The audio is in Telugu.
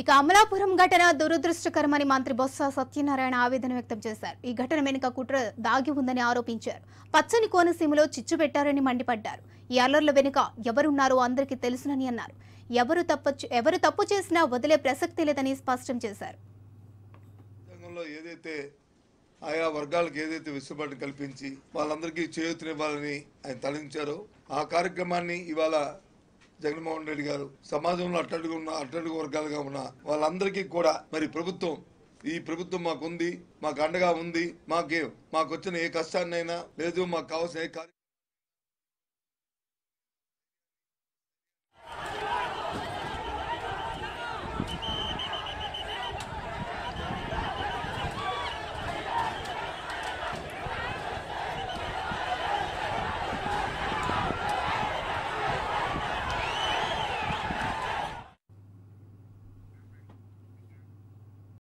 ఇక అమలాపురం ఘటన దురదృష్టకరమని మంత్రి బొత్స సత్యనారాయణ ఆవేదన వ్యక్తం చేశారు ఈ ఘటన వెనుక కుట్ర దాగి ఉందని ఆరోపించారు పచ్చని కోనసీమలో చిచ్చు పెట్టారని మండిపడ్డారు ఈ అల్లర్ల వెనుక ఎవరున్నారో అందరికీ తెలుసునని అన్నారు ఎవరు తప్పు ఎవరు తప్పు చేసినా వదిలే ప్రసక్తి లేదని స్పష్టం చేశారు ఏదైతే ఆయా వర్గాలకు ఏదైతే వెసులుబాటు కల్పించి వాళ్ళందరికీ చేయూతనివ్వాలని ఆయన తలంచారో ఆ కార్యక్రమాన్ని ఇవాళ జగన్మోహన్ రెడ్డి గారు సమాజంలో అట్టడుగు ఉన్న అట్టడుగు వర్గాలుగా ఉన్న వాళ్ళందరికీ కూడా మరి ప్రభుత్వం ఈ ప్రభుత్వం మాకుంది మాకు అండగా ఉంది మాకే మాకు వచ్చిన ఏ కష్టాన్నైనా లేదు మాకు కావాల్సిన ఏ కార్య